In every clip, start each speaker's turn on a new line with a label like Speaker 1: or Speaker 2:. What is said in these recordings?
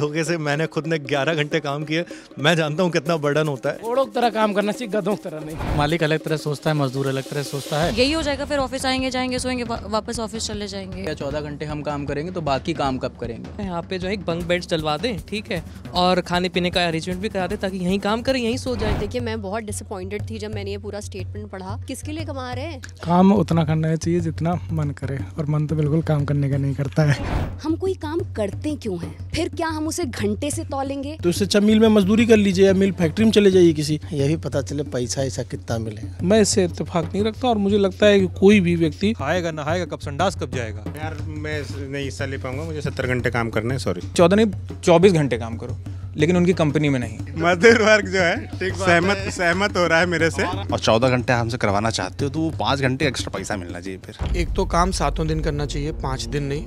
Speaker 1: धोखे से मैंने खुद ने 11 घंटे काम किए मैं जानता हूँ कितना बर्डन होता है
Speaker 2: घोड़ों की तरह काम करना चाहिए गधों की तरह नहीं
Speaker 1: मालिक अलग तरह सोचता है मजदूर अलग तरह सोचता है
Speaker 2: यही हो जाएगा फिर ऑफिस आएंगे जाएंगे सोएंगे
Speaker 3: वापस ऑफिस चले जाएंगे या चौदह घंटे हम काम करेंगे तो बाकी काम कब करेंगे यहाँ पे जो है बंक बेड चलवा दें ठीक है और खाने पीने का अरेंजमेंट भी करा दे ताकि यही काम करें यही सो जाए देखिए मैं बहुत
Speaker 2: डिसअपॉइंटेड थी जब मैंने ये पूरा स्टेटमेंट पढ़ा किसके लिए कमा रहे हैं
Speaker 4: काम उतना करना चाहिए जितना मन करे और मन तो बिल्कुल काम करने का नहीं करता है
Speaker 2: हम कोई काम करते क्यों है फिर क्या हम उसे घंटे से तोलेंगे
Speaker 5: तो इससे अच्छा मिल में मजदूरी कर लीजिए या मिल फैक्ट्री में चले जाइए किसी यही भी पता चले
Speaker 6: पैसा ऐसा कितना मिले
Speaker 4: मैं इससे इतफाक नहीं रखता और मुझे लगता है की कोई भी व्यक्ति आएगा नहाएगा कब संडास कब जाएगा
Speaker 6: यार मैं नहीं हिस्सा ले पाऊंगा मुझे
Speaker 7: सत्तर घंटे काम करना है सॉरी चौदह नहीं चौबीस घंटे काम करो लेकिन उनकी कंपनी में नहीं
Speaker 6: मजदूर वर्ग जो है सहमत सहमत हो रहा है मेरे से और
Speaker 8: चौदह घंटे हमसे करवाना चाहते हो तो वो पाँच घंटे एक्स्ट्रा पैसा मिलना चाहिए फिर
Speaker 9: एक तो काम सातों दिन करना चाहिए पाँच दिन नहीं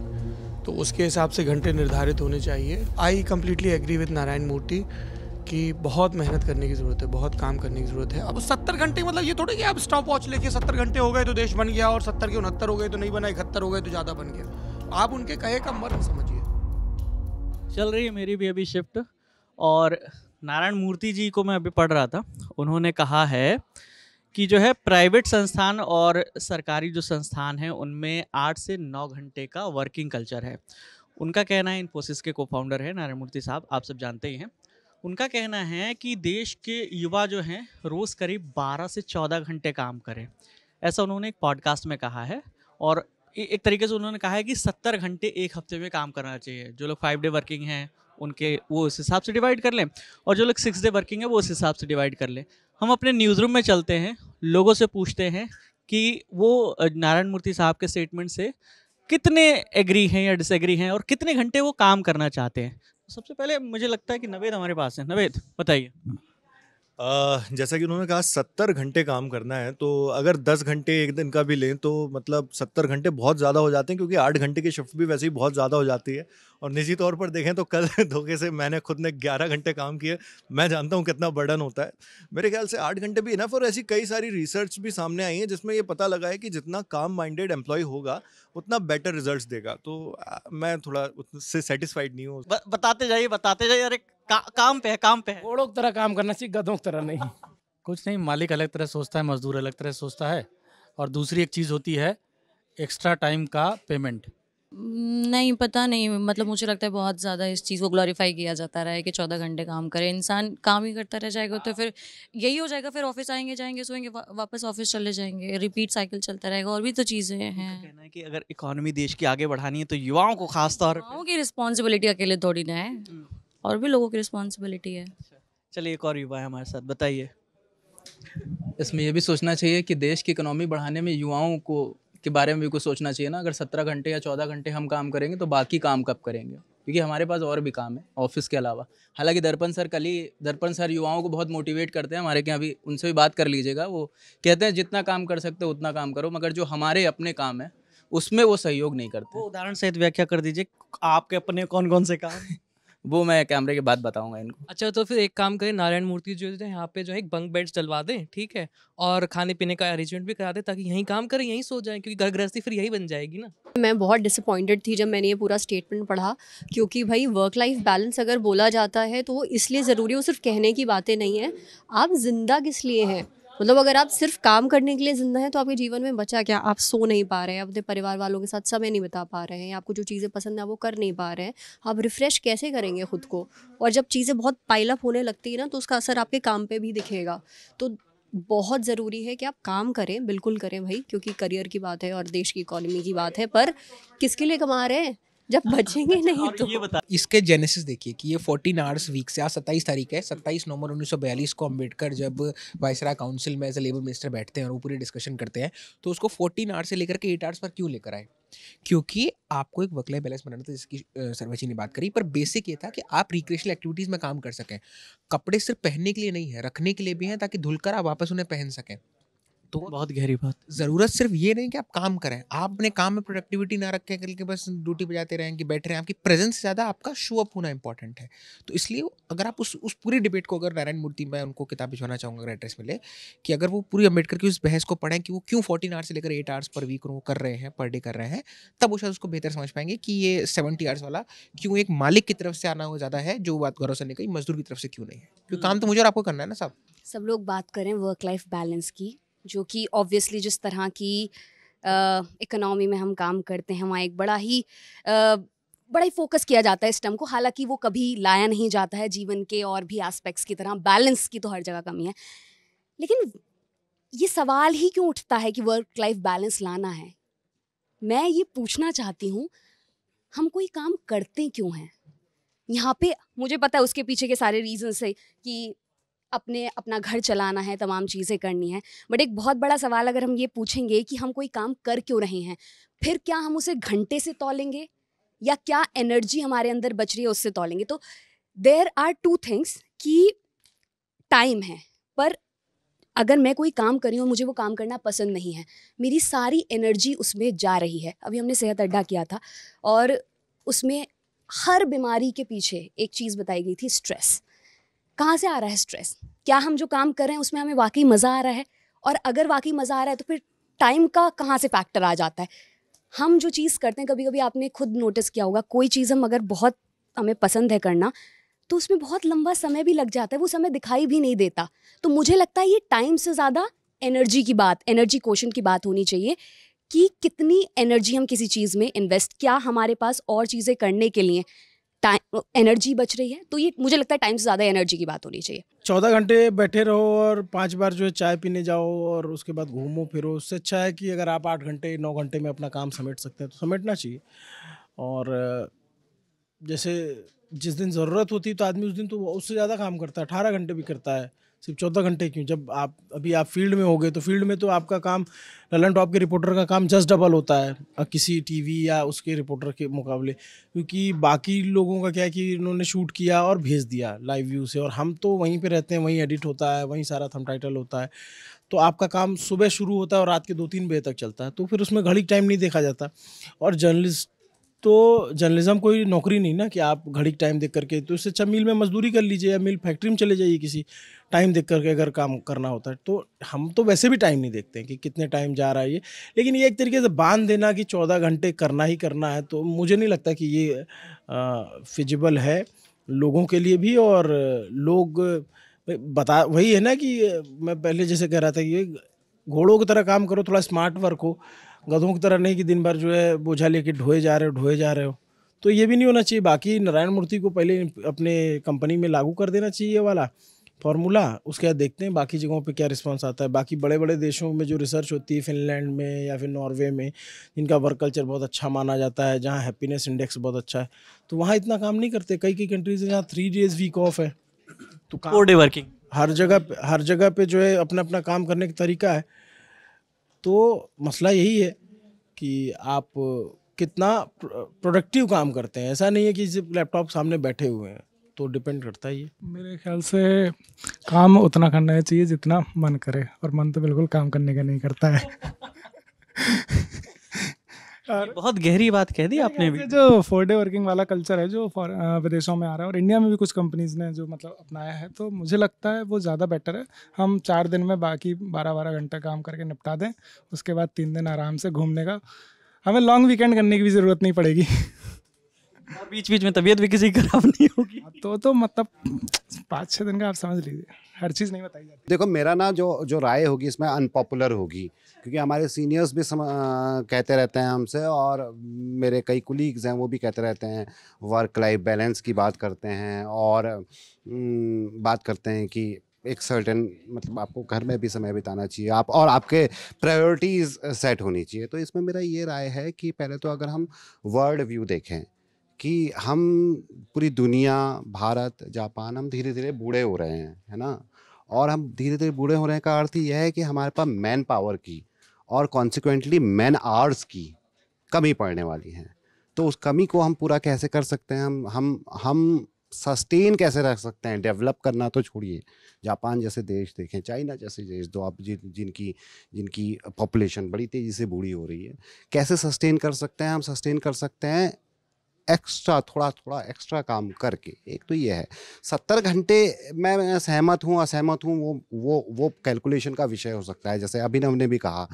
Speaker 9: तो उसके हिसाब से घंटे निर्धारित होने चाहिए I completely agree with Narayana Murthy कि बहुत मेहनत करने की ज़रूरत है बहुत काम करने की ज़रूरत है अब सत्तर घंटे मतलब ये थोड़ी कि आप स्टॉप वॉच लेके सत्तर घंटे हो गए तो देश बन गया और सत्तर के उनहत्तर हो गए तो नहीं बना इकहत्तर हो गए तो ज़्यादा बन गया आप उनके कहे का मर्म समझिए
Speaker 3: चल रही है मेरी भी अभी शिफ्ट और नारायण मूर्ति जी को मैं अभी पढ़ रहा था उन्होंने कहा है कि जो है प्राइवेट संस्थान और सरकारी जो संस्थान हैं उनमें आठ से नौ घंटे का वर्किंग कल्चर है उनका कहना है इन्फोसिस के को फाउंडर है नारायण मूर्ति साहब आप सब जानते ही हैं उनका कहना है कि देश के युवा जो हैं रोज़ करीब 12 से 14 घंटे काम करें ऐसा उन्होंने एक पॉडकास्ट में कहा है और एक तरीके से उन्होंने कहा है कि 70 घंटे एक हफ्ते में काम करना चाहिए जो लोग फाइव डे वर्किंग हैं उनके वो उस हिसाब से डिवाइड कर लें और जो लोग सिक्स डे वर्किंग है वो उस हिसाब से डिवाइड कर लें हम अपने न्यूज़ रूम में चलते हैं लोगों से पूछते हैं कि वो नारायण मूर्ति साहब के स्टेटमेंट से कितने एग्री हैं या डिसएग्री हैं और कितने घंटे वो काम करना चाहते हैं सबसे पहले मुझे लगता है कि नवेद हमारे पास है नवेद बताइए जैसा कि उन्होंने कहा
Speaker 1: सत्तर घंटे काम करना है तो अगर दस घंटे एक दिन का भी लें तो मतलब सत्तर घंटे बहुत ज़्यादा हो जाते हैं क्योंकि आठ घंटे की शिफ्ट भी वैसे ही बहुत ज़्यादा हो जाती है और निजी तौर पर देखें तो कल धोखे से मैंने खुद ने ग्यारह घंटे काम किए मैं जानता हूँ कितना बर्डन होता है मेरे ख्याल से आठ घंटे भी इनफ और ऐसी कई सारी रिसर्च भी सामने आई है जिसमें यह पता लगा है कि जितना काम माइंडेड एम्प्लॉय होगा उतना बेटर रिजल्ट देगा तो मैं थोड़ा उससे सेटिस्फाइड नहीं हूँ बताते जाइए बताते जाइए अरे का, काम पे है काम पे है घोड़ों की तरह काम करना चाहिए गधों की
Speaker 3: तरह नहीं कुछ नहीं मालिक अलग तरह सोचता है मजदूर अलग तरह सोचता है और दूसरी एक चीज़ होती है एक्स्ट्रा टाइम का पेमेंट
Speaker 2: हम्म, नहीं पता नहीं मतलब मुझे लगता है बहुत ज़्यादा इस चीज़ को ग्लोरीफाई किया जाता रहा है कि चौदह घंटे काम करे इंसान काम ही करता रह जाएगा तो फिर यही हो जाएगा फिर ऑफिस आएंगे जाएंगे सोएंगे वा, वापस ऑफिस चले जाएंगे रिपीट साइकिल चलता रहेगा और भी तो चीज़ें हैं कहना
Speaker 3: है कि अगर इकोनॉमी देश की आगे बढ़ानी है तो युवाओं को खासतौर
Speaker 2: युवाओं की रिस्पॉन्सिबिलिटी अकेले थोड़ी ना है और भी लोगों की रिस्पॉन्सिबिलिटी है अच्छा,
Speaker 3: चलिए एक और युवा है हमारे साथ बताइए इसमें यह भी सोचना चाहिए कि देश की इकोनॉमी बढ़ाने में युवाओं को के बारे में भी कुछ सोचना चाहिए ना अगर सत्रह घंटे या चौदह घंटे हम काम करेंगे तो बाकी काम कब करेंगे क्योंकि हमारे पास और भी काम है ऑफिस के अलावा हालांकि दर्पण सर कल ही दर्पण सर युवाओं को बहुत मोटिवेट करते हैं हमारे के अभी उनसे भी बात कर लीजिएगा वो कहते हैं जितना काम कर सकते हो उतना काम करो मगर जो हमारे अपने काम है उसमें वो सहयोग नहीं करते उदाहरण सहित व्याख्या कर दीजिए आपके अपने कौन कौन से काम वो मैं कैमरे के बाद बताऊंगा इनको अच्छा तो फिर एक काम करें नारायण मूर्ति जो है यहाँ पे जो है एक बंक बेड चलवा दें ठीक है और खाने पीने का अरेंजमेंट भी करा दें ताकि यहीं काम करें यहीं सो जाएं क्योंकि घर गृहस्थी फिर यही बन जाएगी ना
Speaker 2: मैं बहुत डिसअपॉइंटेड थी जब मैंने ये पूरा स्टेटमेंट पढ़ा क्योंकि भाई वर्क लाइफ बैलेंस अगर बोला जाता है तो इसलिए ज़रूरी वो सिर्फ कहने की बातें नहीं है आप जिंदा किस लिए हैं मतलब अगर आप सिर्फ काम करने के लिए ज़िंदा हैं तो आपके जीवन में बचा क्या आप सो नहीं पा रहे हैं अपने परिवार वालों के साथ समय नहीं बिता पा रहे हैं आपको जो चीज़ें पसंद है वो कर नहीं पा रहे हैं आप रिफ़्रेश कैसे करेंगे ख़ुद को और जब चीज़ें बहुत पाइलअप होने लगती है ना तो उसका असर आपके काम पर भी दिखेगा तो बहुत ज़रूरी है कि आप काम करें बिल्कुल करें भाई क्योंकि करियर की बात है और देश की इकोनॉमी की बात है पर किसके लिए कमा रहे हैं
Speaker 7: जब बचेंगे अच्छा, नहीं तो ये बता इसके जेनेसिस देखिए कि ये फोर्टीन आवर्स वीक से आज सत्ताईस तारीख है सत्ताईस नवंबर उन्नीस सौ बयालीस को अम्बेडकर जब वायसरा काउंसिल में एज ए लेबर मिनिस्टर बैठते हैं और वो पूरी डिस्कशन करते हैं तो उसको फोर्टीन आवर्स से लेकर के एट आवर्स पर क्यों लेकर आए क्योंकि आपको एक वर्क लाइफ बैलेंस बनाना था जिसकी सरवा जी ने बात करी पर बेसिक ये था कि आप रिक्रिएशनल एक्टिविटीज़ में काम कर सकें कपड़े सिर्फ पहनने के लिए नहीं है रखने के लिए भी हैं ताकि धुलकर आप वापस उन्हें पहन सकें तो बहुत गहरी बात ज़रूरत सिर्फ ये नहीं कि आप काम करें आप अपने काम में प्रोडक्टिविटी ना रखें करके बस ड्यूटी बजाते जाते रहें कि बैठे रहें आपकी प्रेजेंस ज़्यादा आपका शो अप होना इंपॉर्टेंट है तो इसलिए अगर आप उस उस पूरी डिबेट को अगर नारायण मूर्ति मैं उनको किताब भिजवाना चाहूँगा एड्रेस मिले कि अगर वो पूरी अम्बेडकर की उस बहस को पढ़ें कि वो क्यों फोर्टीन आवर्स से लेकर एट आवर्स पर वीक वो कर रहे हैं पर डे कर रहे हैं तब वो शायद उसको बेहतर समझ पाएंगे कि ये सेवेंटी आवर्स वाला क्यों एक मालिक की तरफ से आना हो ज़्यादा है जो बात घरों से ने कही मजदूर की तरफ से क्यों नहीं है क्योंकि हम्म। काम तो मुझे और आपको करना है ना साहब
Speaker 2: सब लोग बात करें वर्क लाइफ बैलेंस की जो कि ऑब्वियसली जिस तरह की इकोनॉमी में हम काम करते हैं वहाँ एक बड़ा ही आ, बड़ा ही फोकस किया जाता है इस टर्म को हालांकि वो कभी लाया नहीं जाता है जीवन के और भी एस्पेक्ट्स की तरह बैलेंस की तो हर जगह कमी है लेकिन ये सवाल ही क्यों उठता है कि वर्क लाइफ बैलेंस लाना है मैं ये पूछना चाहती हूँ हम कोई काम करते क्यों हैं यहाँ पे मुझे पता है उसके पीछे के सारे रीजन्स है कि अपने अपना घर चलाना है तमाम चीज़ें करनी है बट एक बहुत बड़ा सवाल अगर हम ये पूछेंगे कि हम कोई काम कर क्यों रहे हैं फिर क्या हम उसे घंटे से तोलेंगे या क्या एनर्जी हमारे अंदर बच रही है उससे तोलेंगे तो देर आर टू थिंग्स कि टाइम है पर अगर मैं कोई काम कर रही हूँ मुझे वो काम करना पसंद नहीं है मेरी सारी एनर्जी उसमें जा रही है अभी हमने सेहत अड्डा किया था और उसमें हर बीमारी के पीछे एक चीज़ बताई गई थी स्ट्रेस कहाँ से आ रहा है स्ट्रेस क्या हम जो काम कर रहे हैं उसमें हमें वाकई मज़ा आ रहा है और अगर वाकई मज़ा आ रहा है तो फिर टाइम का कहाँ से फैक्टर आ जाता है हम जो चीज़ करते हैं कभी कभी आपने खुद नोटिस किया होगा कोई चीज़ हम अगर बहुत हमें पसंद है करना तो उसमें बहुत लंबा समय भी लग जाता है वो समय दिखाई भी नहीं देता तो मुझे लगता है ये टाइम से ज़्यादा एनर्जी की बात एनर्जी क्वेश्चन की बात होनी चाहिए कि कितनी एनर्जी हम किसी चीज़ में इन्वेस्ट क्या हमारे पास और चीज़ें करने के लिए टाइम एनर्जी बच रही है तो ये मुझे लगता है टाइम से ज़्यादा एनर्जी की बात होनी चाहिए
Speaker 5: चौदह घंटे बैठे रहो और पांच बार जो है चाय पीने जाओ और उसके बाद घूमो फिरो उससे अच्छा है कि अगर आप आठ घंटे नौ घंटे में अपना काम समेट सकते हैं तो समेटना चाहिए और जैसे जिस दिन ज़रूरत होती है तो आदमी उस दिन तो उससे ज़्यादा काम करता है अठारह घंटे भी करता है सिर्फ चौदह घंटे क्यों जब आप अभी आप फील्ड में हो गए तो फील्ड में तो आपका काम ललन टॉप के रिपोर्टर का काम जस्ट डबल होता है किसी टीवी या उसके रिपोर्टर के मुकाबले क्योंकि बाकी लोगों का क्या है कि उन्होंने शूट किया और भेज दिया लाइव व्यू से और हम तो वहीं पर रहते हैं वहीं एडिट होता है वहीं सारा थम टाइटल होता है तो आपका काम सुबह शुरू होता है और रात के दो तीन बजे तक चलता है तो फिर उसमें घड़ी टाइम नहीं देखा जाता और जर्नलिस्ट तो जर्नलिज्म कोई नौकरी नहीं ना कि आप घड़ी टाइम देख करके तो इससे अच्छा मिल में मजदूरी कर लीजिए या मिल फैक्ट्री में चले जाइए किसी टाइम देख करके अगर काम करना होता है तो हम तो वैसे भी टाइम नहीं देखते हैं कि कितने टाइम जा रहा है ये लेकिन ये एक तरीके से बांध देना कि चौदह घंटे करना ही करना है तो मुझे नहीं लगता कि ये फिजिबल है लोगों के लिए भी और लोग बता वही है ना कि मैं पहले जैसे कह रहा था कि घोड़ों की तरह काम करो थोड़ा स्मार्ट वर्क हो गधों की तरह नहीं कि दिन भर जो है बोझा लेके ढोए जा रहे हो ढोए जा रहे हो तो ये भी नहीं होना चाहिए बाकी नारायण मूर्ति को पहले अपने कंपनी में लागू कर देना चाहिए वाला फॉर्मूला उसके बाद देखते हैं बाकी जगहों पे क्या रिस्पांस आता है बाकी बड़े बड़े देशों में जो रिसर्च होती है फिनलैंड में या फिर नॉर्वे में जिनका वर्क कल्चर बहुत अच्छा माना जाता है जहाँ हैप्पीनेस इंडेक्स बहुत अच्छा है तो वहाँ इतना काम नहीं करते कई कई कंट्रीज है जहाँ थ्री डेज वीक ऑफ है तो डे वर्किंग हर जगह हर जगह पे जो है अपना अपना काम करने का तरीका है तो मसला यही है कि आप कितना प्रोडक्टिव काम करते हैं ऐसा नहीं है कि सिर्फ लैपटॉप सामने बैठे हुए हैं तो डिपेंड करता है ये
Speaker 4: मेरे ख्याल से काम उतना करना चाहिए जितना मन करे और मन तो बिल्कुल काम करने का नहीं करता है
Speaker 3: और बहुत गहरी बात कह दी आपने भी
Speaker 4: जो फोर डे वर्किंग वाला कल्चर है जो विदेशों में आ रहा है और इंडिया में भी कुछ कंपनीज ने जो मतलब अपनाया है तो मुझे लगता है वो ज़्यादा बेटर है हम चार दिन में बाकी बारह बारह घंटे काम करके निपटा दें उसके बाद तीन दिन आराम से घूमने का हमें लॉन्ग वीकेंड करने की भी ज़रूरत नहीं पड़ेगी
Speaker 10: और हाँ, बीच बीच में तबीयत भी किसी की खराब नहीं होगी हाँ, तो तो मतलब पाँच छः दिन का आप समझ लीजिए हर चीज़ नहीं बताई जाती देखो मेरा ना जो जो राय होगी इसमें अनपॉपुलर होगी क्योंकि हमारे सीनियर्स भी सम, आ, कहते रहते हैं हमसे और मेरे कई कुलीग्स हैं वो भी कहते रहते हैं वर्क लाइफ बैलेंस की बात करते हैं और हम्म, बात करते हैं कि एक सर्टेन मतलब आपको घर में भी समय बिताना चाहिए आप और आपके प्रायोरिटीज़ सेट होनी चाहिए तो इसमें मेरा ये राय है कि पहले तो अगर हम वर्ल्ड व्यू देखें कि हम पूरी दुनिया भारत जापान हम धीरे धीरे बूढ़े हो रहे हैं है ना और हम धीरे धीरे बूढ़े हो रहे हैं का अर्थ यह है कि हमारे पास मैन पावर की और कॉन्सिक्वेंटली मैन आवर्स की कमी पड़ने वाली है तो उस कमी को हम पूरा कैसे कर सकते हैं हम हम हम सस्टेन कैसे रख सकते हैं डेवलप करना तो छोड़िए जापान जैसे देश देखें चाइना जैसे देश दो आप जिन जिनकी जिनकी पॉपुलेशन बड़ी तेज़ी से बूढ़ी हो रही है कैसे सस्टेन कर सकते हैं हम सस्टेन कर सकते हैं एक्स्ट्रा थोड़ा थोड़ा एक्स्ट्रा काम करके एक तो ये है सत्तर घंटे मैं सहमत हूँ असहमत हूँ वो वो वो कैलकुलेशन का विषय हो सकता है जैसे अभिनव ने भी कहा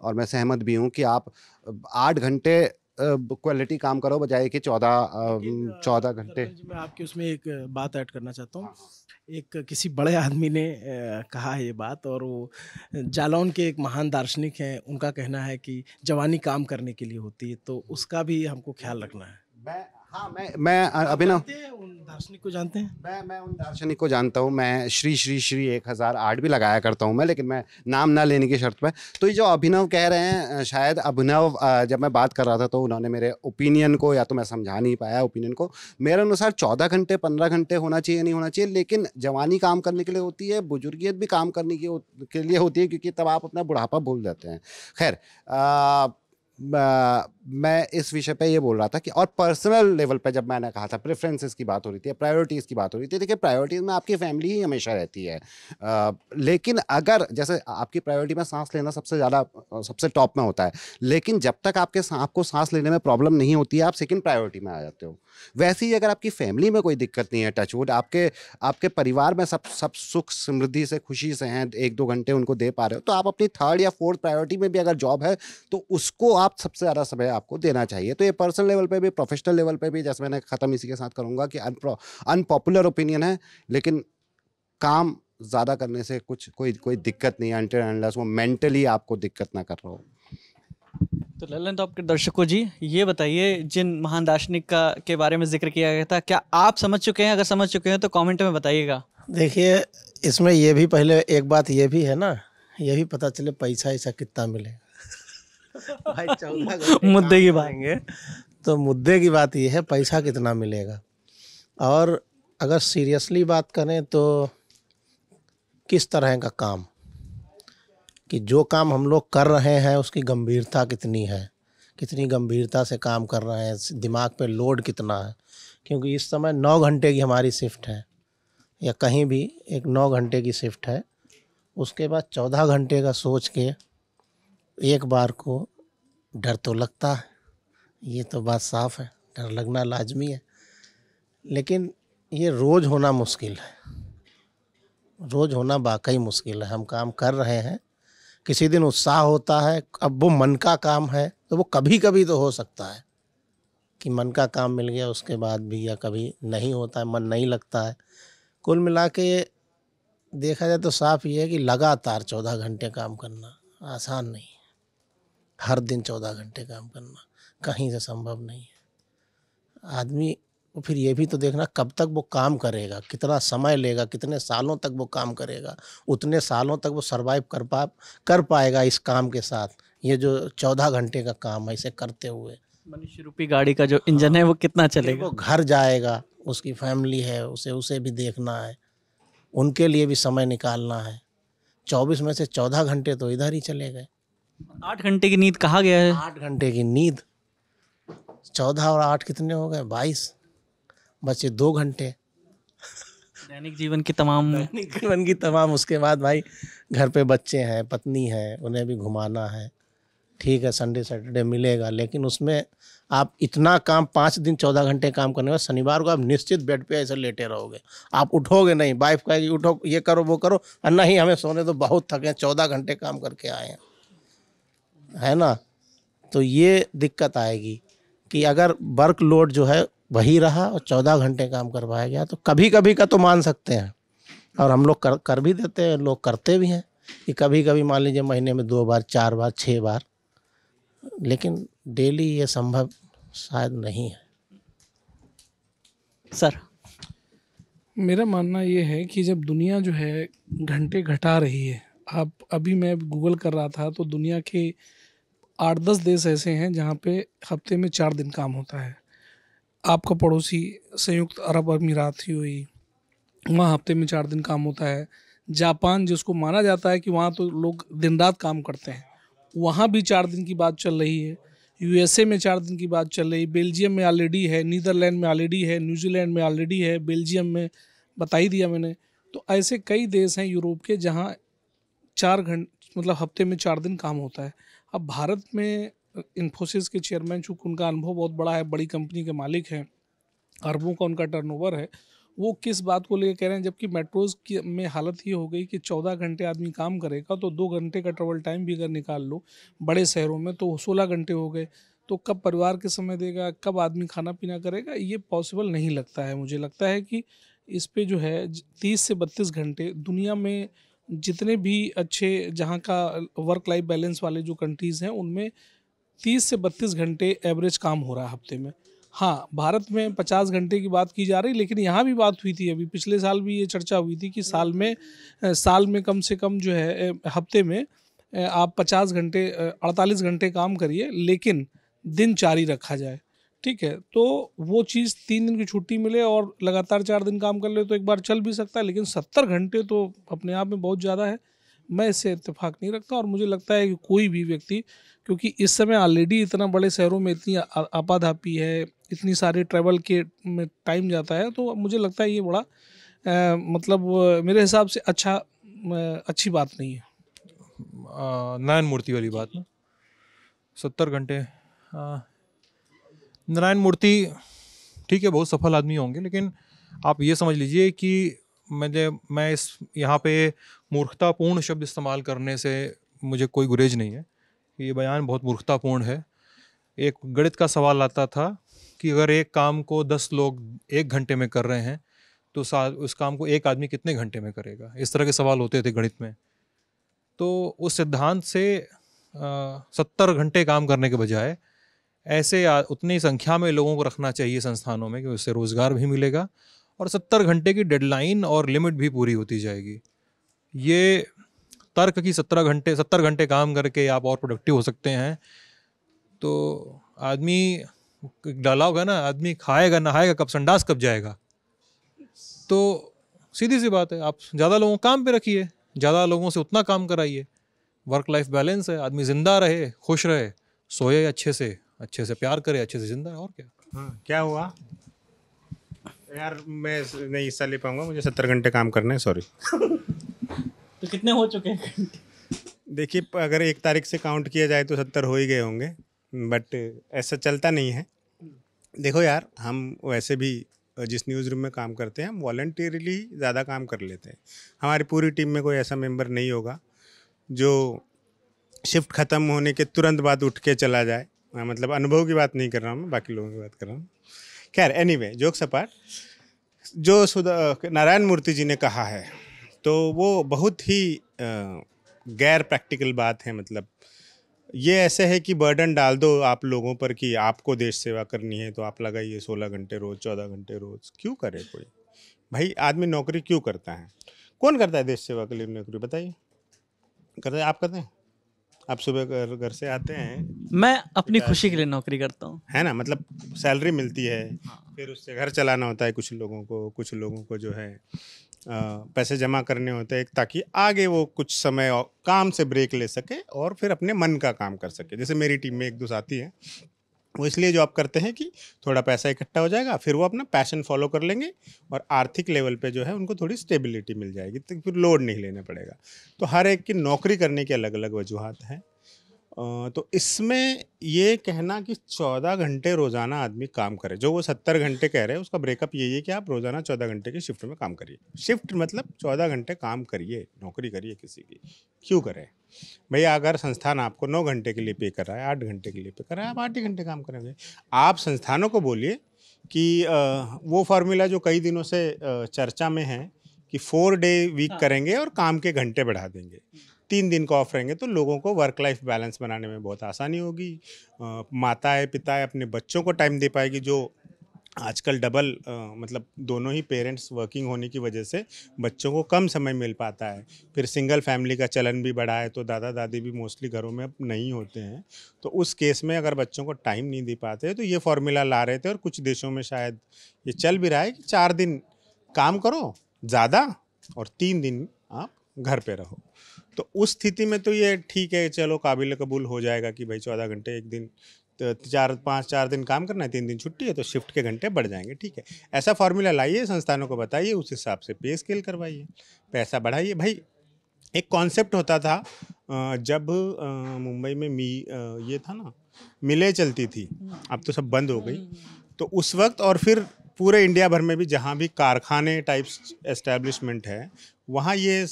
Speaker 10: और मैं सहमत भी हूँ कि आप आठ घंटे क्वालिटी काम करो बजाय कि चौदह चौदह घंटे
Speaker 5: मैं आपके उसमें एक बात ऐड करना चाहता हूँ हाँ। एक किसी बड़े आदमी ने कहा है ये बात और वो जालौन के एक महान दार्शनिक हैं उनका कहना है कि जवानी काम करने के लिए होती है तो उसका भी हमको ख्याल रखना
Speaker 11: है मैं
Speaker 10: हाँ मैं मैं अभिनव
Speaker 11: दार्शनिक
Speaker 5: को जानते हैं मैं
Speaker 10: मैं उन दार्शनिक को जानता हूँ मैं श्री श्री श्री एक हज़ार आठ भी लगाया करता हूँ मैं लेकिन मैं नाम ना लेने की शर्त पर तो ये जो अभिनव कह रहे हैं शायद अभिनव जब मैं बात कर रहा था तो उन्होंने मेरे ओपिनियन को या तो मैं समझा नहीं पाया ओपिनियन को मेरे अनुसार चौदह घंटे पंद्रह घंटे होना चाहिए नहीं होना चाहिए लेकिन जवानी काम करने के लिए होती है बुजुर्गियत भी काम करने के लिए होती है क्योंकि तब आप अपना बुढ़ापा भूल जाते हैं खैर मैं इस विषय पे ये बोल रहा था कि और पर्सनल लेवल पे जब मैंने कहा था प्रेफरेंसेस की बात हो रही थी प्रायोरिटीज़ की बात हो रही थी देखिए प्रायोरिटीज़ में आपकी फैमिली ही हमेशा रहती है आ, लेकिन अगर जैसे आपकी प्रायोरिटी में सांस लेना सबसे ज़्यादा सबसे टॉप में होता है लेकिन जब तक आपके आपको सांस लेने में प्रॉब्लम नहीं होती है आप सेकेंड प्रायोरिटी में आ जाते हो वैसे ही अगर आपकी फैमिली में कोई दिक्कत नहीं है टचवुड आपके आपके परिवार में सब सब सुख समृद्धि से खुशी से हैं एक दो घंटे उनको दे पा रहे हो तो आप अपनी थर्ड या फोर्थ प्रायोरिटी में भी अगर जॉब है तो उसको आप आप सबसे ज़्यादा समय आपको देना चाहिए तो ये पर्सनल लेवल पर भी प्रोफेशनल लेवल पर भी जैसे मैंने ख़त्म इसी के साथ करूँगा कि अनपॉपुलर ओपिनियन है लेकिन काम ज़्यादा करने से कुछ कोई कोई दिक्कत नहीं है अंटर अनलेस वो मेंटली आपको दिक्कत ना कर रहा हो
Speaker 3: तो ललन तो आपके दर्शकों जी ये बताइए जिन महान दार्शनिक का के बारे में जिक्र किया गया था क्या आप समझ चुके हैं अगर समझ चुके हैं तो कमेंट में बताइएगा
Speaker 11: देखिए इसमें यह भी पहले एक बात ये भी है ना ये भी पता चले पैसा ऐसा कितना मिलेगा
Speaker 1: भाई चौदह मुद्दे की
Speaker 11: बात तो मुद्दे की बात यह है पैसा कितना मिलेगा और अगर सीरियसली बात करें तो किस तरह का काम कि जो काम हम लोग कर रहे हैं उसकी गंभीरता कितनी है कितनी गंभीरता से काम कर रहे हैं दिमाग पे लोड कितना है क्योंकि इस समय नौ घंटे की हमारी शिफ्ट है या कहीं भी एक नौ घंटे की शिफ्ट है उसके बाद चौदह घंटे का सोच के एक बार को डर तो लगता है ये तो बात साफ है डर लगना लाजमी है लेकिन ये रोज़ होना मुश्किल है रोज़ होना वाकई मुश्किल है हम काम कर रहे हैं किसी दिन उत्साह होता है अब वो मन का काम है तो वो कभी कभी तो हो सकता है कि मन का काम मिल गया उसके बाद भी या कभी नहीं होता है मन नहीं लगता है कुल मिला के देखा जाए तो साफ ये है कि लगातार चौदह घंटे काम करना आसान नहीं हर दिन चौदह घंटे काम करना कहीं से संभव नहीं है आदमी और फिर ये भी तो देखना कब तक वो काम करेगा कितना समय लेगा कितने सालों तक वो काम करेगा उतने सालों तक वो सरवाइव कर पा कर पाएगा इस काम के साथ ये जो चौदह घंटे का काम है इसे करते हुए
Speaker 3: मनुष्य रूपी गाड़ी का
Speaker 11: जो इंजन हाँ, है वो हाँ, कितना चलेगा वो घर जाएगा उसकी फैमिली है उसे उसे भी देखना है उनके लिए भी समय निकालना है चौबीस में से चौदह घंटे तो इधर ही चले गए
Speaker 3: आठ घंटे की नींद कहा गया है आठ घंटे की नींद
Speaker 11: चौदह और आठ कितने हो गए बाईस बचे दो घंटे दैनिक जीवन की तमाम दैनिक जीवन की तमाम उसके बाद भाई घर पे बच्चे हैं पत्नी है उन्हें भी घुमाना है ठीक है संडे सैटरडे मिलेगा लेकिन उसमें आप इतना काम पाँच दिन चौदह घंटे काम करने का शनिवार को आप निश्चित बेड पे ऐसे लेटे रहोगे आप उठोगे नहीं वाइफ कहेगी उठो ये करो वो करो नहीं हमें सोने तो बहुत थके चौदह घंटे काम करके आए हैं है ना तो ये दिक्कत आएगी कि अगर वर्क लोड जो है वही रहा और चौदह घंटे काम करवाया गया तो कभी कभी का तो मान सकते हैं और हम लोग कर कर भी देते हैं लोग करते भी हैं कि कभी कभी मान लीजिए महीने में दो बार चार बार छः बार लेकिन डेली ये संभव शायद नहीं है
Speaker 4: सर मेरा मानना ये है कि जब दुनिया जो है घंटे घटा रही है आप अभी मैं गूगल कर रहा था तो दुनिया के आठ दस देश ऐसे हैं जहाँ पे हफ्ते में चार दिन काम होता है आपका पड़ोसी संयुक्त अरब अमीरात ही हुई वहाँ हफ्ते में चार दिन काम होता है जापान जिसको माना जाता है कि वहाँ तो लोग दिन रात काम करते हैं वहाँ भी चार दिन की बात चल रही है यूएसए में चार दिन की बात चल रही है बेल्जियम में ऑलरेडी है नीदरलैंड में ऑलरेडी है न्यूजीलैंड में ऑलरेडी है बेल्जियम में बता ही दिया मैंने तो ऐसे कई देश हैं यूरोप के जहाँ चार घंटे मतलब हफ्ते में चार दिन काम होता है अब भारत में इन्फोसिस के चेयरमैन चूँकि उनका अनुभव बहुत बड़ा है बड़ी कंपनी के मालिक हैं अरबों का उनका टर्नओवर है वो किस बात को लेकर कह रहे हैं जबकि मेट्रोज की में हालत ये हो गई कि चौदह घंटे आदमी काम करेगा तो दो घंटे का ट्रेवल टाइम भी अगर निकाल लो बड़े शहरों में तो सोलह घंटे हो गए तो कब परिवार के समय देगा कब आदमी खाना पीना करेगा ये पॉसिबल नहीं लगता है मुझे लगता है कि इस पर जो है तीस से बत्तीस घंटे दुनिया में जितने भी अच्छे जहाँ का वर्क लाइफ बैलेंस वाले जो कंट्रीज़ हैं उनमें तीस से बत्तीस घंटे एवरेज काम हो रहा है हफ्ते में हाँ भारत में पचास घंटे की बात की जा रही लेकिन यहाँ भी बात हुई थी अभी पिछले साल भी ये चर्चा हुई थी कि साल में साल में कम से कम जो है हफ्ते में आप पचास घंटे अड़तालीस घंटे काम करिए लेकिन दिन जारी रखा जाए ठीक है तो वो चीज़ तीन दिन की छुट्टी मिले और लगातार चार दिन काम कर ले तो एक बार चल भी सकता है लेकिन सत्तर घंटे तो अपने आप में बहुत ज़्यादा है मैं इससे इतफाक़ नहीं रखता और मुझे लगता है कि कोई भी व्यक्ति क्योंकि इस समय ऑलरेडी इतना बड़े शहरों में इतनी आपाधापी है इतनी सारे ट्रैवल के में टाइम जाता है तो मुझे लगता है ये बड़ा आ, मतलब मेरे हिसाब से अच्छा अच्छी बात नहीं
Speaker 1: है नारायण मूर्ति वाली बात सत्तर घंटे हाँ, नारायण मूर्ति ठीक है बहुत सफल आदमी होंगे लेकिन आप ये समझ लीजिए कि मुझे मैं इस यहाँ पे मूर्खतापूर्ण शब्द इस्तेमाल करने से मुझे कोई गुरेज नहीं है ये बयान बहुत मूर्खतापूर्ण है एक गणित का सवाल आता था कि अगर एक काम को दस लोग एक घंटे में कर रहे हैं तो उस काम को एक आदमी कितने घंटे में करेगा इस तरह के सवाल होते थे गणित में तो उस सिद्धांत से सत्तर घंटे काम करने के बजाय ऐसे उतनी संख्या में लोगों को रखना चाहिए संस्थानों में कि उससे रोज़गार भी मिलेगा और सत्तर घंटे की डेडलाइन और लिमिट भी पूरी होती जाएगी ये तर्क कि सत्रह घंटे सत्तर घंटे काम करके आप और प्रोडक्टिव हो सकते हैं तो आदमी डाला होगा ना आदमी खाएगा नहाएगा कब संडास कब जाएगा तो सीधी सी बात है आप ज़्यादा लोगों काम पे रखिए ज़्यादा लोगों से उतना काम कराइए वर्क लाइफ बैलेंस है आदमी ज़िंदा रहे खुश रहे सोए अच्छे से अच्छे से प्यार करे अच्छे से जिंदा है और क्या
Speaker 6: हाँ क्या हुआ यार मैं नहीं हिस्सा ले पाऊंगा मुझे सत्तर घंटे काम करने हैं सॉरी तो कितने हो चुके हैं देखिए अगर एक तारीख से काउंट किया जाए तो सत्तर हो ही गए होंगे बट ऐसा चलता नहीं है देखो यार हम वैसे भी जिस न्यूज़ रूम में काम करते हैं हम वॉल्टियरली ज़्यादा काम कर लेते हैं हमारी पूरी टीम में कोई ऐसा मेंबर नहीं होगा जो शिफ्ट ख़त्म होने के तुरंत बाद उठ के चला जाए मैं मतलब अनुभव की बात नहीं कर रहा हूँ मैं बाकी लोगों की बात कर रहा हूँ खैर एनी वे जोक सपाट जो सुधा नारायण मूर्ति जी ने कहा है तो वो बहुत ही गैर प्रैक्टिकल बात है मतलब ये ऐसे है कि बर्डन डाल दो आप लोगों पर कि आपको देश सेवा करनी है तो आप लगाइए सोलह घंटे रोज़ चौदह घंटे रोज़ क्यों करे कोई भाई आदमी नौकरी क्यों करता है कौन करता है देश सेवा के लिए नौकरी बताइए करते हैं आप करते हैं आप सुबह घर से आते हैं
Speaker 3: मैं अपनी खुशी के लिए नौकरी करता हूँ
Speaker 6: है ना मतलब सैलरी मिलती है हाँ। फिर उससे घर चलाना होता है कुछ लोगों को कुछ लोगों को जो है आ, पैसे जमा करने होते हैं ताकि आगे वो कुछ समय काम से ब्रेक ले सके और फिर अपने मन का काम कर सके जैसे मेरी टीम में एक दो साथी हैं वो इसलिए जॉब करते हैं कि थोड़ा पैसा इकट्ठा हो जाएगा फिर वो अपना पैशन फॉलो कर लेंगे और आर्थिक लेवल पे जो है उनको थोड़ी स्टेबिलिटी मिल जाएगी तो फिर लोड नहीं लेना पड़ेगा तो हर एक की नौकरी करने की अलग अलग वजूहत हैं तो इसमें ये कहना कि चौदह घंटे रोज़ाना आदमी काम करे जो वो सत्तर घंटे कह रहे हैं उसका ब्रेकअप यही है कि आप रोज़ाना चौदह घंटे की शिफ्ट में काम करिए शिफ्ट मतलब चौदह घंटे काम करिए नौकरी करिए किसी की क्यों करें भैया अगर संस्थान आपको नौ घंटे के लिए पे कर रहा है आठ घंटे के लिए पे कर रहा है आप आठ ही घंटे काम करेंगे आप संस्थानों को बोलिए कि वो फार्मूला जो कई दिनों से चर्चा में है कि फोर डे वीक करेंगे और काम के घंटे बढ़ा देंगे तीन दिन का ऑफ रहेंगे तो लोगों को वर्क लाइफ बैलेंस बनाने में बहुत आसानी होगी माताएं पिताएं अपने बच्चों को टाइम दे पाएगी जो आजकल डबल मतलब दोनों ही पेरेंट्स वर्किंग होने की वजह से बच्चों को कम समय मिल पाता है फिर सिंगल फैमिली का चलन भी बढ़ा है तो दादा दादी भी मोस्टली घरों में अब नहीं होते हैं तो उस केस में अगर बच्चों को टाइम नहीं दे पाते तो ये फॉर्मूला ला रहे थे और कुछ देशों में शायद ये चल भी रहा है कि चार दिन काम करो ज़्यादा और तीन दिन आप घर पे रहो तो उस स्थिति में तो ये ठीक है चलो काबिल कबूल हो जाएगा कि भाई चौदह घंटे एक दिन तो चार पाँच चार दिन काम करना है तीन दिन छुट्टी है तो शिफ्ट के घंटे बढ़ जाएंगे ठीक है ऐसा फॉर्मूला लाइए संस्थानों को बताइए उस हिसाब से पे स्केल करवाइए पैसा बढ़ाइए भाई एक कॉन्सेप्ट होता था जब मुंबई में मी ये था ना मिले चलती थी अब तो सब बंद हो गई तो उस वक्त और फिर पूरे इंडिया भर में भी जहाँ भी कारखाने टाइप्स एस्टेब्लिशमेंट है वहाँ ये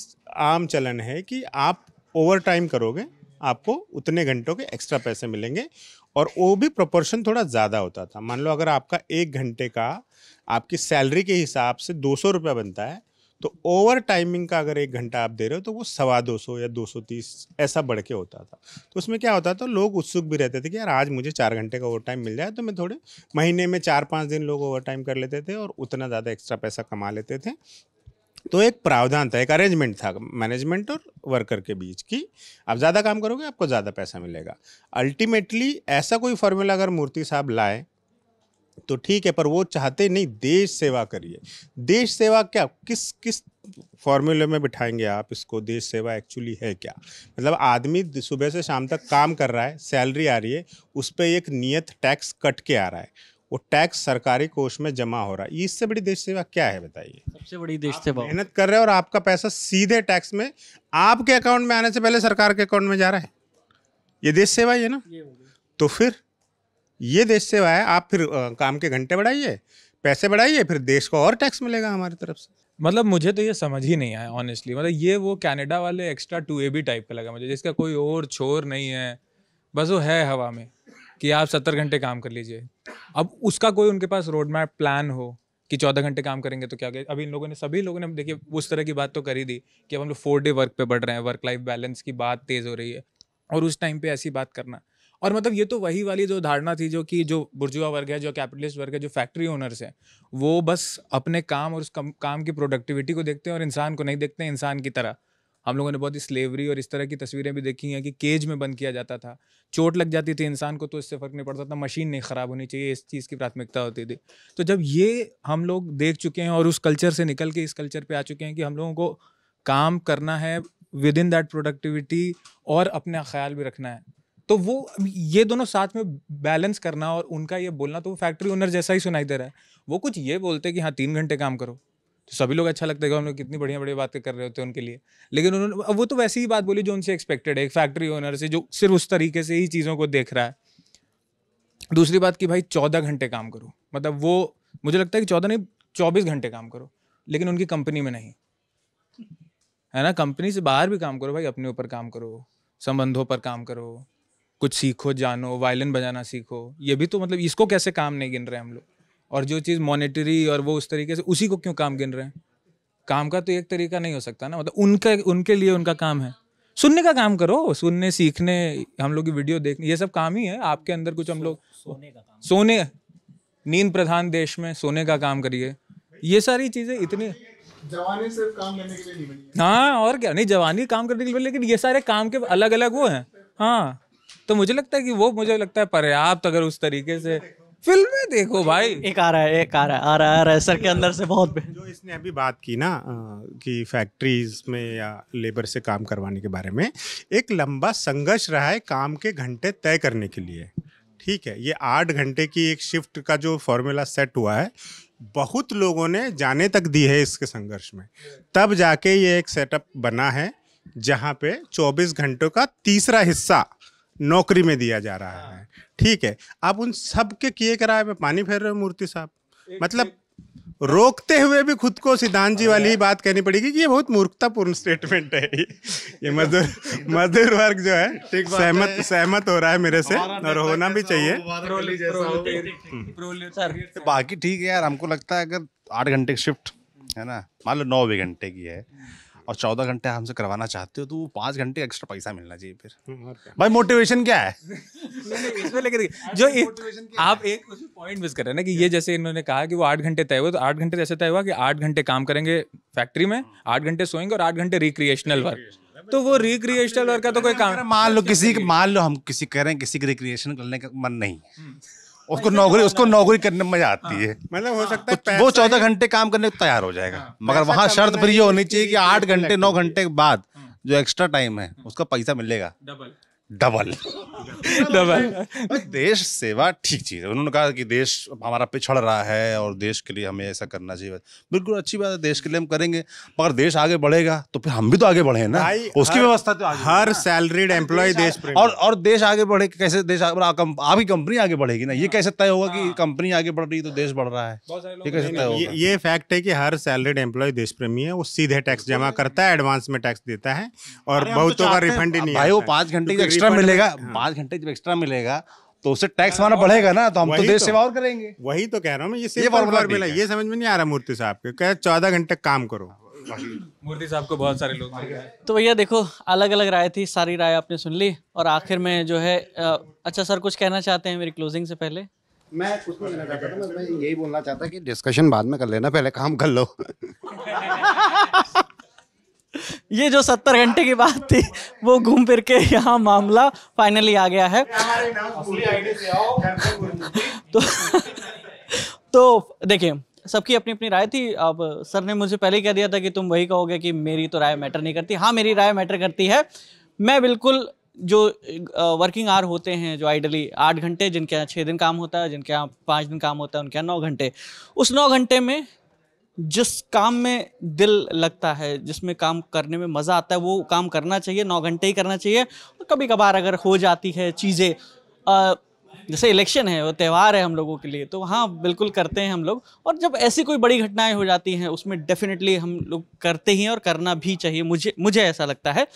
Speaker 6: आम चलन है कि आप ओवर टाइम करोगे आपको उतने घंटों के एक्स्ट्रा पैसे मिलेंगे और वो भी प्रोपोर्शन थोड़ा ज़्यादा होता था मान लो अगर आपका एक घंटे का आपकी सैलरी के हिसाब से दो सौ रुपया बनता है तो ओवर टाइमिंग का अगर एक घंटा आप दे रहे हो तो वो सवा दो सौ या दो सौ तीस ऐसा बढ़ के होता था तो उसमें क्या होता था लोग उत्सुक भी रहते थे कि यार आज मुझे चार घंटे का ओवर टाइम मिल जाए तो मैं थोड़े महीने में चार पाँच दिन लोग ओवर टाइम कर लेते थे और उतना ज़्यादा एक्स्ट्रा पैसा कमा लेते थे तो एक प्रावधान था एक अरेंजमेंट था मैनेजमेंट और वर्कर के बीच कि आप ज़्यादा काम करोगे आपको ज़्यादा पैसा मिलेगा अल्टीमेटली ऐसा कोई फॉर्मूला अगर मूर्ति साहब लाए तो ठीक है पर वो चाहते नहीं देश सेवा करिए देश सेवा क्या किस किस फॉर्मूले में बिठाएंगे आप इसको देश सेवा एक्चुअली है क्या मतलब आदमी सुबह से शाम तक काम कर रहा है सैलरी आ रही है उस पर एक नियत टैक्स कट के आ रहा है वो टैक्स सरकारी कोष में जमा हो रहा है इससे बड़ी देश सेवा क्या है बताइए सबसे बड़ी देश सेवा मेहनत कर रहे हैं और आपका पैसा सीधे टैक्स में आपके अकाउंट में आने से पहले सरकार के अकाउंट में जा रहा है ये देश सेवा है ना तो फिर ये देश सेवा है आप फिर काम के घंटे बढ़ाइए पैसे बढ़ाइए फिर देश को और टैक्स मिलेगा हमारी तरफ से
Speaker 7: मतलब मुझे तो ये समझ ही नहीं आया ऑनेस्टली मतलब ये वो कैनेडा वाले एक्स्ट्रा टू ए बी टाइप का लगा मुझे जिसका कोई और छोर नहीं है बस वो है हवा में कि आप सत्तर घंटे काम कर लीजिए अब उसका कोई उनके पास रोड मैप प्लान हो कि चौदह घंटे काम करेंगे तो क्या करें? अभी इन लोगों ने सभी लोगों ने देखिए उस तरह की बात तो करी दी कि अब हम लोग फोर डे वर्क पे बढ़ रहे हैं वर्क लाइफ बैलेंस की बात तेज़ हो रही है और उस टाइम पे ऐसी बात करना और मतलब ये तो वही वाली जो धारणा थी जो कि जो बुर्जुआ वर्ग है जो कैपिटलिस्ट वर्ग है जो फैक्ट्री ओनर्स हैं वो बस अपने काम और उस कम, काम की प्रोडक्टिविटी को देखते हैं और इंसान को नहीं देखते इंसान की तरह हम लोगों ने बहुत ही स्लेवरी और इस तरह की तस्वीरें भी देखी हैं कि केज में बंद किया जाता था चोट लग जाती थी इंसान को तो इससे फ़र्क नहीं पड़ता था मशीन नहीं ख़राब होनी चाहिए इस चीज़ की प्राथमिकता होती थी तो जब ये हम लोग देख चुके हैं और उस कल्चर से निकल के इस कल्चर पर आ चुके हैं कि हम लोगों को काम करना है विद इन दैट प्रोडक्टिविटी और अपना ख्याल भी रखना है तो वो ये दोनों साथ में बैलेंस करना और उनका ये बोलना तो वो फैक्ट्री ओनर जैसा ही सुनाई दे रहा है वो कुछ ये बोलते हैं कि हाँ तीन घंटे काम करो तो सभी लोग अच्छा लगता है कि हम लोग कितनी बढ़िया बढ़िया बातें कर रहे होते हैं उनके लिए लेकिन उन्होंने वो तो वैसी ही बात बोली जो उनसे एक्सपेक्टेड है एक फैक्ट्री ओनर से जो सिर्फ उस तरीके से ही चीज़ों को देख रहा है दूसरी बात कि भाई चौदह घंटे काम करो मतलब वो मुझे लगता है कि चौदह नहीं चौबीस घंटे काम करो लेकिन उनकी कंपनी में नहीं है ना कंपनी से बाहर भी काम करो भाई अपने ऊपर काम करो संबंधों पर काम करो कुछ सीखो जानो वायलिन बजाना सीखो ये भी तो मतलब इसको कैसे काम नहीं गिन रहे हम लोग और जो चीज़ मॉनेटरी और वो उस तरीके से उसी को क्यों काम गिन रहे हैं काम का तो एक तरीका नहीं हो सकता ना मतलब उनका उनके लिए उनका काम है सुनने का काम करो सुनने सीखने हम लोग की वीडियो देखने ये सब काम ही है आपके अंदर कुछ हम लोग सोने का सोने नींद प्रधान देश में सोने का काम करिए ये सारी चीज़ें इतनी
Speaker 5: जवानी सिर्फ काम करने के लिए नहीं बनी
Speaker 7: हाँ और क्या नहीं जवानी काम करने के लिए लेकिन ये सारे काम के अलग अलग वो हैं हाँ तो मुझे लगता है कि वो मुझे लगता है पर्याप्त अगर उस तरीके से
Speaker 3: फिल्में देखो भाई एक आ रहा है एक आ रहा है आ रहा है आ रहा है सर के अंदर से बहुत जो
Speaker 6: इसने अभी बात की ना कि फैक्ट्रीज में या लेबर से काम करवाने के बारे में एक लंबा संघर्ष रहा है काम के घंटे तय करने के लिए ठीक है ये आठ घंटे की एक शिफ्ट का जो फॉर्मूला सेट हुआ है बहुत लोगों ने जाने तक दी है इसके संघर्ष में तब जाके ये एक सेटअप बना है जहाँ पे 24 घंटों का तीसरा हिस्सा नौकरी में दिया जा रहा हाँ। है ठीक है आप उन सब के किए कराए में पानी फेर रहे हो मूर्ति साहब मतलब रोकते हुए भी खुद को सिद्धांत जी वाली बात कहनी पड़ेगी कि ये बहुत मूर्खतापूर्ण स्टेटमेंट है ये मजदूर मजदूर वर्ग जो है ठीक सहमत सहमत हो रहा है मेरे से और होना भी चाहिए
Speaker 8: बाकी ठीक है यार हमको लगता है अगर आठ घंटे की शिफ्ट है ना मान लो नौ घंटे की है और चौदह घंटे हमसे करवाना चाहते हो तो वो पांच घंटे एक्स्ट्रा पैसा मिलना चाहिए फिर हम्म, भाई मोटिवेशन क्या है
Speaker 7: लेकर जो आप एक पॉइंट मिस कर रहे हैं ना कि ये जैसे इन्होंने कहा कि वो आठ घंटे तय हुए तो आठ घंटे जैसे तय हुआ कि आठ घंटे काम करेंगे फैक्ट्री में हाँ। आठ घंटे सोएंगे और आठ घंटे रिक्रिएशनल वर्क तो वो रिक्रिएशनल वर्क का तो कोई काम
Speaker 8: मान लो किसी मान लो हम किसी कह रहे हैं किसी के रिक्रिएशन करने का मन नहीं हम्म। उसको नौकरी उसको नौकरी करने में मजा आती हाँ। है
Speaker 6: मतलब हो सकता
Speaker 8: है तो वो चौदह घंटे काम करने को तैयार हो जाएगा हाँ, मगर वहाँ शर्त फिर ये होनी चाहिए कि आठ घंटे नौ घंटे के बाद हाँ। जो एक्स्ट्रा टाइम है उसका पैसा मिलेगा डबल डबल
Speaker 7: डबल
Speaker 8: देश सेवा ठीक चीज़ है उन्होंने कहा कि देश हमारा पिछड़ रहा है और देश के लिए हमें ऐसा करना चाहिए बिल्कुल अच्छी बात है देश के लिए हम करेंगे मगर देश आगे बढ़ेगा तो फिर हम भी तो आगे बढ़े ना उसकी व्यवस्था तो हर सैलरीड एम्प्लॉय देश और और देश आगे बढ़े कैसे देश आपकी कंपनी आगे बढ़ेगी ना ये हाँ। कैसे तय होगा कि कंपनी हाँ। आगे बढ़ रही है तो देश बढ़ रहा है ये कैसे तय होगा
Speaker 6: ये फैक्ट है कि हर सैलरीड एम्प्लॉय देश प्रेमी है वो सीधे टैक्स जमा करता है एडवांस में टैक्स देता है और तो बहुतों का रिफंड ही नहीं भाई वो पाँच घंटे एक्स्ट्रा मिलेगा हाँ।
Speaker 8: पांच घंटे जब एक्स्ट्रा मिलेगा तो उससे टैक्स
Speaker 6: हमारा बढ़ेगा हाँ, ना तो हम तो देश तो। सेवा और करेंगे वही तो कह रहा हूँ ये फॉर्मूला ये समझ में नहीं आ रहा मूर्ति साहब के कह चौदह घंटे काम करो
Speaker 3: मूर्ति साहब को बहुत सारे लोग तो भैया देखो अलग अलग राय थी सारी राय आपने सुन ली और आखिर में जो है अच्छा सर कुछ कहना चाहते हैं मेरी क्लोजिंग से पहले
Speaker 10: मैं कुछ नहीं कहना चाहता मैं यही बोलना चाहता कि डिस्कशन बाद में कर लेना पहले काम कर लो ये जो सत्तर घंटे की बात थी वो घूम फिर
Speaker 3: के यहाँ मामला फाइनली आ गया है तो तो देखिए सबकी अपनी अपनी राय थी अब सर ने मुझे पहले कह दिया था कि तुम वही कहोगे कि मेरी तो राय मैटर नहीं करती हाँ मेरी राय मैटर करती है मैं बिल्कुल जो वर्किंग आवर होते हैं जो आइडली आठ घंटे जिनके यहाँ छः दिन काम होता है जिनके यहाँ पाँच दिन काम होता है उनके यहाँ नौ घंटे उस नौ घंटे में जिस काम में दिल लगता है जिसमें काम करने में मज़ा आता है वो काम करना चाहिए नौ घंटे ही करना चाहिए और कभी कभार अगर हो जाती है चीज़ें जैसे इलेक्शन है वो त्यौहार है हम लोगों के लिए तो हाँ बिल्कुल करते हैं हम लोग और जब ऐसी कोई बड़ी घटनाएं हो जाती हैं उसमें डेफिनेटली हम लोग करते ही हैं और करना भी चाहिए मुझे मुझे ऐसा लगता है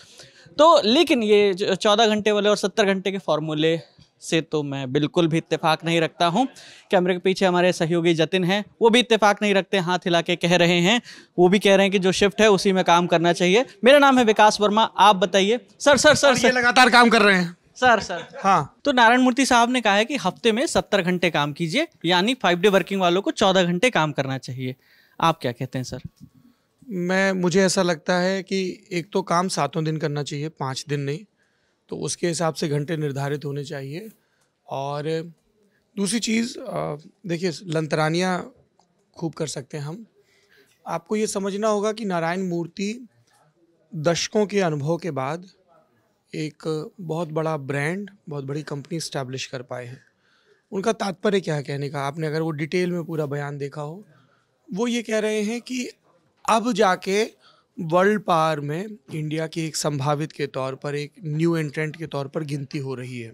Speaker 3: तो लेकिन ये चौदह घंटे वाले और सत्तर घंटे के फॉर्मूले से तो मैं बिल्कुल भी इत्तेफाक नहीं रखता हूँ कैमरे के पीछे हमारे सहयोगी जतिन हैं वो भी इत्तेफाक नहीं रखते हाथ हिला के कह रहे हैं वो भी कह रहे हैं कि जो शिफ्ट है उसी में काम करना चाहिए मेरा नाम है विकास वर्मा आप बताइए सर सर सर, सर लगातार काम कर रहे हैं सर सर हाँ तो नारायण मूर्ति साहब ने कहा है कि हफ्ते में सत्तर घंटे काम कीजिए यानी फाइव डे वर्किंग वालों को चौदह घंटे काम करना चाहिए आप क्या कहते हैं सर
Speaker 9: मैं मुझे ऐसा लगता है कि एक तो काम सातों दिन करना चाहिए पाँच दिन नहीं तो उसके हिसाब से घंटे निर्धारित होने चाहिए और दूसरी चीज़ देखिए लंतरानियाँ खूब कर सकते हैं हम आपको ये समझना होगा कि नारायण मूर्ति दशकों के अनुभव के बाद एक बहुत बड़ा ब्रांड बहुत बड़ी कंपनी इस्टेब्लिश कर पाए हैं उनका तात्पर्य क्या है कहने का आपने अगर वो डिटेल में पूरा बयान देखा हो वो ये कह रहे हैं कि अब जाके वर्ल्ड पावर में इंडिया की एक संभावित के तौर पर एक न्यू एंट्रेंट के तौर पर गिनती हो रही है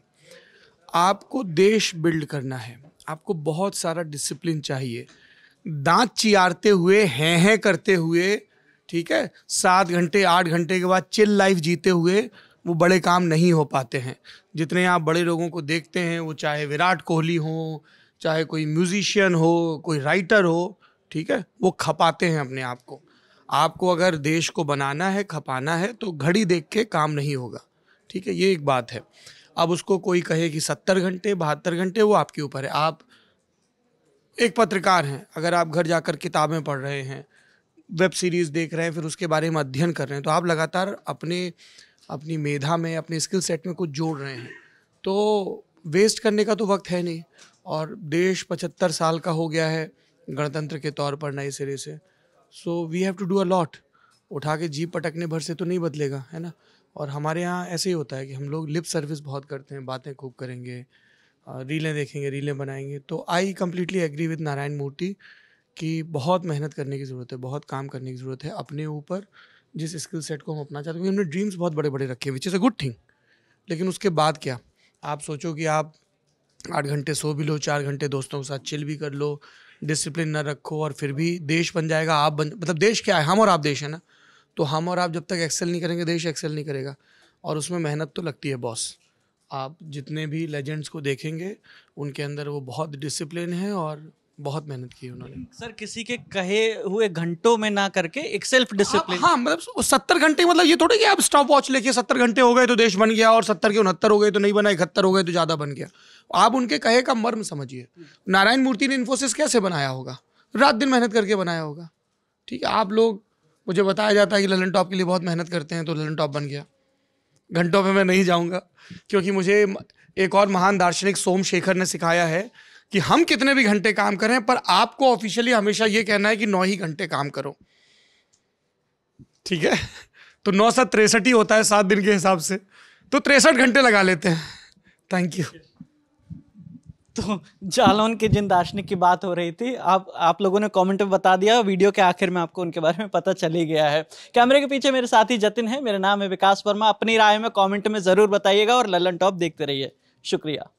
Speaker 9: आपको देश बिल्ड करना है आपको बहुत सारा डिसिप्लिन चाहिए दांत चियारते हुए हैं हैं करते हुए ठीक है सात घंटे आठ घंटे के बाद चिल लाइफ जीते हुए वो बड़े काम नहीं हो पाते हैं जितने आप बड़े लोगों को देखते हैं वो चाहे विराट कोहली हो चाहे कोई म्यूजिशियन हो कोई राइटर हो ठीक है वो खपाते हैं अपने आप को आपको अगर देश को बनाना है खपाना है तो घड़ी देख के काम नहीं होगा ठीक है ये एक बात है अब उसको कोई कहे कि सत्तर घंटे बहत्तर घंटे वो आपके ऊपर है आप एक पत्रकार हैं अगर आप घर जाकर किताबें पढ़ रहे हैं वेब सीरीज़ देख रहे हैं फिर उसके बारे में अध्ययन कर रहे हैं तो आप लगातार अपने अपनी मेधा में अपने स्किल सेट में कुछ जोड़ रहे हैं तो वेस्ट करने का तो वक्त है नहीं और देश पचहत्तर साल का हो गया है गणतंत्र के तौर पर नए सिरे से so we have to do a lot उठा के जीप पटकने भर से तो नहीं बदलेगा है ना और हमारे यहाँ ऐसे ही होता है कि हम लोग लिप सर्विस बहुत करते हैं बातें खूब करेंगे रीलें देखेंगे रीलें बनाएंगे तो I completely agree with Narayana Murthy कि बहुत मेहनत करने की ज़रूरत है बहुत काम करने की ज़रूरत है अपने ऊपर जिस स्किल सेट को हम अपना चाहते हैं हमने ड्रीम्स बहुत बड़े बड़े रखे which is a good thing लेकिन उसके बाद क्या आप सोचो कि आप आठ घंटे सो भी लो चार घंटे दोस्तों के साथ चिल भी कर लो डिसिप्लिन ना रखो और फिर भी देश बन जाएगा आप बन मतलब देश क्या है हम और आप देश है ना तो हम और आप जब तक एक्सेल नहीं करेंगे देश एक्सेल नहीं करेगा और उसमें मेहनत तो लगती है बॉस आप जितने भी लेजेंड्स को देखेंगे उनके अंदर वो बहुत डिसिप्लिन है और बहुत मेहनत की उन्होंने
Speaker 3: सर किसी के कहे हुए घंटों में ना करके एक सेल्फ डिसिप्लिन हाँ, हाँ मतलब सत्तर घंटे मतलब ये थोड़ी कि आप स्टॉप वॉच लेके सत्तर घंटे हो गए तो देश बन
Speaker 9: गया और सत्तर के उनहत्तर हो गए तो नहीं बना इकहत्तर हो गए तो ज़्यादा बन गया आप उनके कहे का मर्म समझिए नारायण मूर्ति ने इन्फोसिस कैसे बनाया होगा रात दिन मेहनत करके बनाया होगा ठीक है आप लोग मुझे बताया जाता है कि ललन टॉप के लिए बहुत मेहनत करते हैं तो ललन टॉप बन गया घंटों में मैं नहीं जाऊंगा क्योंकि मुझे एक और महान दार्शनिक सोम शेखर ने सिखाया है कि हम कितने भी घंटे काम करें पर आपको ऑफिशियली हमेशा ये कहना है कि नौ ही घंटे काम करो ठीक है तो नौ सौ तिरसठ ही होता है सात दिन के हिसाब से तो तिरसठ घंटे लगा लेते हैं थैंक यू
Speaker 3: तो जालौन के जिन दार्शनिक की बात हो रही थी आप आप लोगों ने कमेंट में बता दिया वीडियो के आखिर में आपको उनके बारे में पता चल ही गया है कैमरे के पीछे मेरे साथी जतिन है मेरा नाम है विकास वर्मा अपनी राय में कमेंट में ज़रूर बताइएगा और ललन टॉप देखते रहिए शुक्रिया